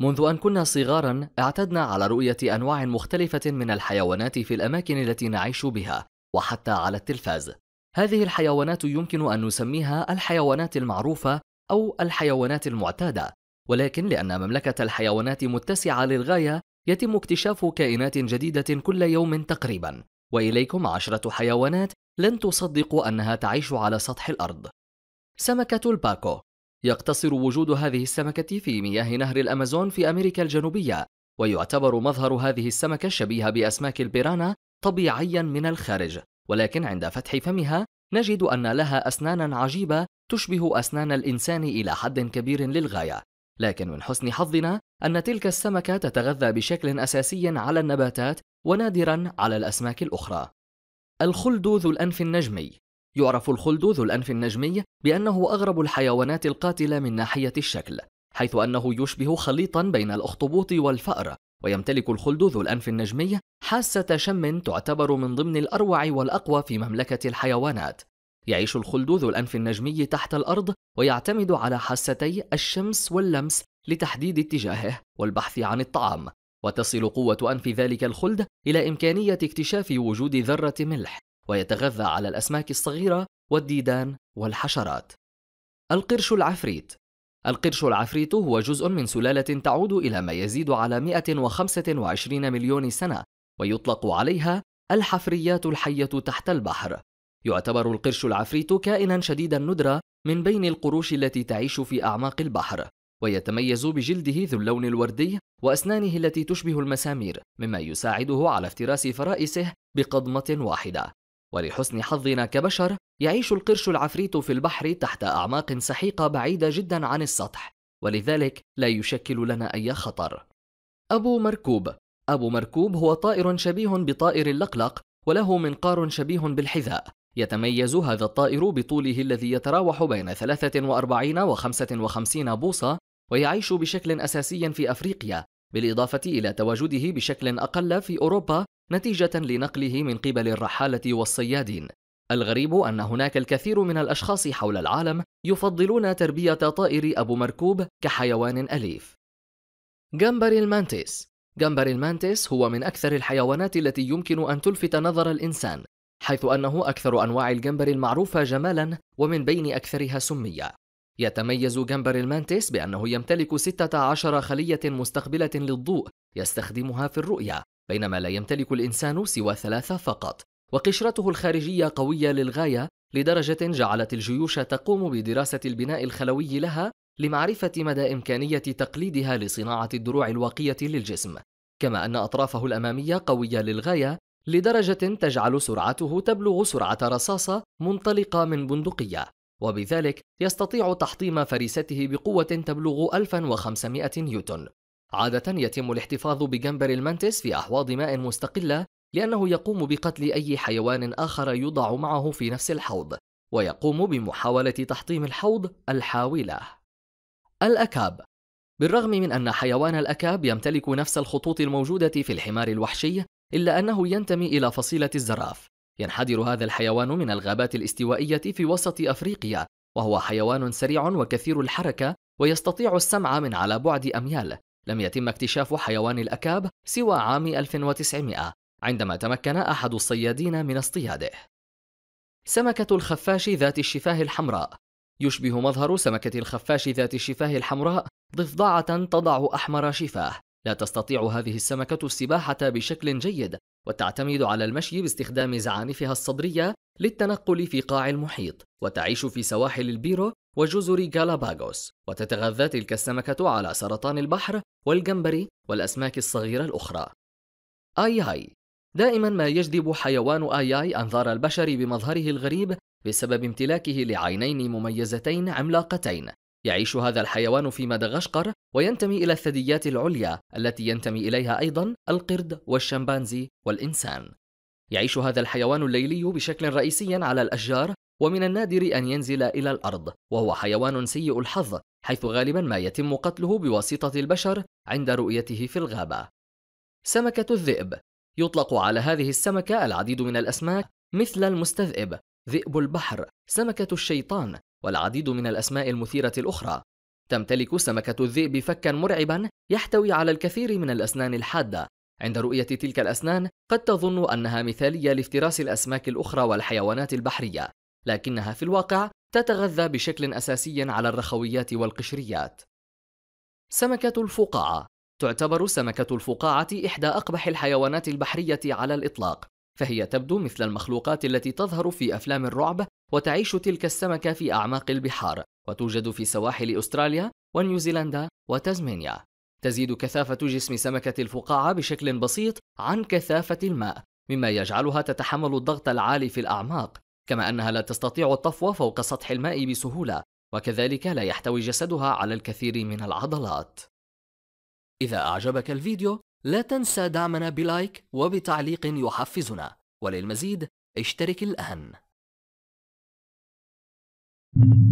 منذ أن كنا صغارا اعتدنا على رؤية أنواع مختلفة من الحيوانات في الأماكن التي نعيش بها وحتى على التلفاز. هذه الحيوانات يمكن أن نسميها الحيوانات المعروفة أو الحيوانات المعتادة، ولكن لأن مملكة الحيوانات متسعة للغاية يتم اكتشاف كائنات جديدة كل يوم تقريبا، وإليكم عشرة حيوانات لن تصدقوا أنها تعيش على سطح الأرض. سمكة الباكو يقتصر وجود هذه السمكة في مياه نهر الأمازون في أمريكا الجنوبية، ويعتبر مظهر هذه السمكة الشبيهة بأسماك البيرانا طبيعيا من الخارج، ولكن عند فتح فمها نجد أن لها أسنانا عجيبة تشبه أسنان الإنسان إلى حد كبير للغاية، لكن من حسن حظنا أن تلك السمكة تتغذى بشكل أساسي على النباتات ونادرا على الأسماك الأخرى. الخلد ذو الأنف النجمي يعرف الخلد ذو الأنف النجمي بأنه أغرب الحيوانات القاتلة من ناحية الشكل حيث أنه يشبه خليطا بين الأخطبوط والفأر ويمتلك الخلد ذو الأنف النجمي حاسة شم تعتبر من ضمن الأروع والأقوى في مملكة الحيوانات يعيش الخلد ذو الأنف النجمي تحت الأرض ويعتمد على حاستي الشمس واللمس لتحديد اتجاهه والبحث عن الطعام وتصل قوة أنف ذلك الخلد إلى إمكانية اكتشاف وجود ذرة ملح ويتغذى على الأسماك الصغيرة والديدان والحشرات. القرش العفريت القرش العفريت هو جزء من سلالة تعود إلى ما يزيد على 125 مليون سنة ويطلق عليها الحفريات الحية تحت البحر. يعتبر القرش العفريت كائنا شديد الندرة من بين القروش التي تعيش في أعماق البحر، ويتميز بجلده ذو اللون الوردي وأسنانه التي تشبه المسامير مما يساعده على افتراس فرائسه بقضمة واحدة ولحسن حظنا كبشر يعيش القرش العفريت في البحر تحت أعماق سحيقة بعيدة جدا عن السطح ولذلك لا يشكل لنا أي خطر أبو مركوب أبو مركوب هو طائر شبيه بطائر اللقلق وله منقار شبيه بالحذاء يتميز هذا الطائر بطوله الذي يتراوح بين 43 و 55 بوصة ويعيش بشكل أساسي في أفريقيا بالإضافة إلى تواجده بشكل أقل في أوروبا نتيجة لنقله من قبل الرحالة والصيادين. الغريب أن هناك الكثير من الأشخاص حول العالم يفضلون تربية طائر أبو مركوب كحيوان أليف. جمبر المانتيس جمبر المانتيس هو من أكثر الحيوانات التي يمكن أن تلفت نظر الإنسان، حيث أنه أكثر أنواع الجمبر المعروفة جمالاً ومن بين أكثرها سمية. يتميز جمبر المانتس بأنه يمتلك 16 خلية مستقبلة للضوء يستخدمها في الرؤية بينما لا يمتلك الإنسان سوى ثلاثة فقط وقشرته الخارجية قوية للغاية لدرجة جعلت الجيوش تقوم بدراسة البناء الخلوي لها لمعرفة مدى إمكانية تقليدها لصناعة الدروع الواقية للجسم كما أن أطرافه الأمامية قوية للغاية لدرجة تجعل سرعته تبلغ سرعة رصاصة منطلقة من بندقية وبذلك يستطيع تحطيم فريسته بقوة تبلغ 1500 نيوتن عادة يتم الاحتفاظ بجمبر المانتس في أحواض ماء مستقلة لأنه يقوم بقتل أي حيوان آخر يوضع معه في نفس الحوض ويقوم بمحاولة تحطيم الحوض الحاوله الأكاب بالرغم من أن حيوان الأكاب يمتلك نفس الخطوط الموجودة في الحمار الوحشي إلا أنه ينتمي إلى فصيلة الزراف ينحدر هذا الحيوان من الغابات الاستوائية في وسط أفريقيا وهو حيوان سريع وكثير الحركة ويستطيع السمع من على بعد أميال لم يتم اكتشاف حيوان الأكاب سوى عام 1900 عندما تمكن أحد الصيادين من اصطياده سمكة الخفاش ذات الشفاه الحمراء يشبه مظهر سمكة الخفاش ذات الشفاه الحمراء ضفدعة تضع أحمر شفاه لا تستطيع هذه السمكة السباحة بشكل جيد وتعتمد على المشي باستخدام زعانفها الصدرية للتنقل في قاع المحيط وتعيش في سواحل البيرو وجزر غالاباغوس وتتغذى تلك السمكة على سرطان البحر والجمبري والأسماك الصغيرة الأخرى آي آي دائما ما يجذب حيوان آي آي أنظار البشر بمظهره الغريب بسبب امتلاكه لعينين مميزتين عملاقتين يعيش هذا الحيوان في مدغشقر وينتمي إلى الثدييات العليا التي ينتمي إليها أيضا القرد والشمبانزي والإنسان. يعيش هذا الحيوان الليلي بشكل رئيسي على الأشجار ومن النادر أن ينزل إلى الأرض، وهو حيوان سيء الحظ حيث غالبا ما يتم قتله بواسطة البشر عند رؤيته في الغابة. سمكة الذئب يطلق على هذه السمكة العديد من الأسماك مثل المستذئب، ذئب البحر، سمكة الشيطان، والعديد من الأسماء المثيرة الأخرى تمتلك سمكة الذئب فكا مرعبا يحتوي على الكثير من الأسنان الحادة عند رؤية تلك الأسنان قد تظن أنها مثالية لافتراس الأسماك الأخرى والحيوانات البحرية لكنها في الواقع تتغذى بشكل أساسي على الرخويات والقشريات سمكة الفقاعة تعتبر سمكة الفقاعة إحدى أقبح الحيوانات البحرية على الإطلاق فهي تبدو مثل المخلوقات التي تظهر في أفلام الرعب وتعيش تلك السمكة في أعماق البحار وتوجد في سواحل أستراليا ونيوزيلندا وتازمانيا. تزيد كثافة جسم سمكة الفقاعة بشكل بسيط عن كثافة الماء مما يجعلها تتحمل الضغط العالي في الأعماق كما أنها لا تستطيع الطفو فوق سطح الماء بسهولة وكذلك لا يحتوي جسدها على الكثير من العضلات إذا أعجبك الفيديو لا تنسى دعمنا بلايك وبتعليق يحفزنا وللمزيد اشترك الآن Thank you.